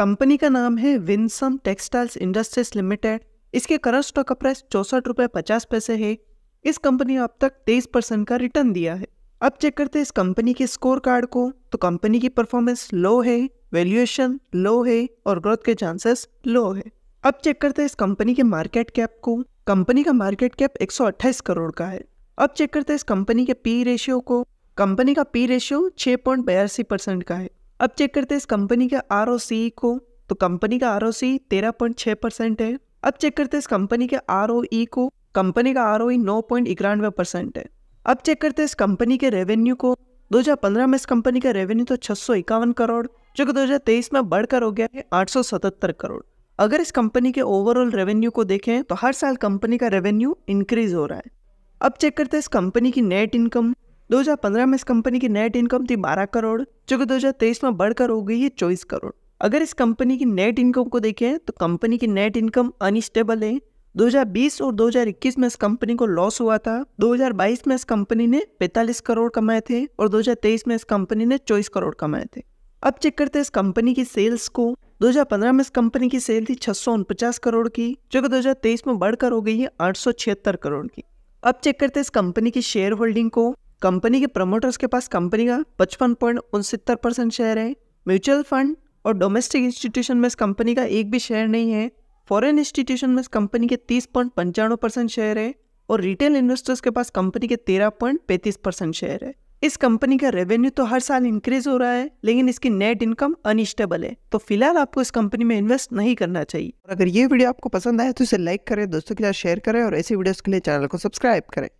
company का नाम है विंसम टेक्सटाइल्स इंडस्ट्रीज लिमिटेड इसके करंट स्टॉक का प्राइस चौसठ रुपये पचास पैसे है इस कंपनी ने अब तक तेईस परसेंट का रिटर्न दिया है अब चेक करते हैं इस कंपनी के स्कोर कार्ड को तो कंपनी की परफॉर्मेंस लो है वैल्यूएशन लो है और ग्रोथ के चांसेस लो है अब चेक करते हैं इस कंपनी के मार्केट कैप को कंपनी का मार्केट कैप 128 करोड़ का है अब चेक करते हैं इस कंपनी के पी रेशियो को कंपनी का पी रेशियो छः पॉइंट बयासी परसेंट का है अब चेक करते हैं इस कंपनी के आर को तो कंपनी का आर ओ सी तेरह पॉइंट परसेंट है अब चेक करते हैं इस कंपनी के आर e को कंपनी का आर ओ e नौ पॉइंट इक्यानवे परसेंट है अब चेक करते हैं इस कंपनी के रेवेन्यू को 2015 में इस कंपनी का रेवेन्यू तो छह करोड़ जो कि 2023 में बढ़कर हो गया है आठ करोड़ अगर इस कंपनी के ओवरऑल रेवेन्यू को देखें तो हर साल कंपनी का रेवेन्यू इंक्रीज हो रहा है अब चेक करते हैं इस कंपनी की नेट इनकम 2015 में इस कंपनी की नेट इनकम थी 12 करोड़ जो कि 2023 में बढ़कर हो गई है चौबीस करोड़ अगर इस कंपनी की नेट इनकम को देखें तो कंपनी की नेट इनकम अनस्टेबल है 2020 और 2021 में इस कंपनी को लॉस हुआ था 2022 में इस कंपनी ने 45 करोड़ कमाए थे और 2023 में इस कंपनी ने 24 करोड़ कमाए थे अब चेक करते हैं इस कंपनी की सेल्स को 2015 में इस कंपनी की सेल थी छह करोड़ की जो कि 2023 में बढ़कर हो गई है आठ करोड़ की अब चेक करते हैं इस कंपनी की शेयर होल्डिंग को कंपनी के प्रमोटर्स के पास कंपनी का पचपन पॉइंट उनसत्तर परसेंट शेयर है म्यूचुअल फंड और डोमेस्टिक इंस्टीट्यूशन में इस कंपनी का एक भी शेयर नहीं है फॉरेन इंस्टीट्यूशन में इस कंपनी के तीस पॉइंट पंचानवे परसेंट शेयर है और रिटेल इन्वेस्टर्स के पास कंपनी के तेरह पॉइंट पैंतीस परसेंट शेयर है इस कंपनी का रेवेन्यू तो हर साल इंक्रीज हो रहा है लेकिन इसकी नेट इनकम अनस्टेबल है तो फिलहाल आपको इस कंपनी में इन्वेस्ट नहीं करना चाहिए और अगर ये वीडियो आपको पसंद आया तो इसे लाइक करें दोस्तों के साथ शेयर करें और ऐसी वीडियोस के लिए चैनल को सब्सक्राइब करें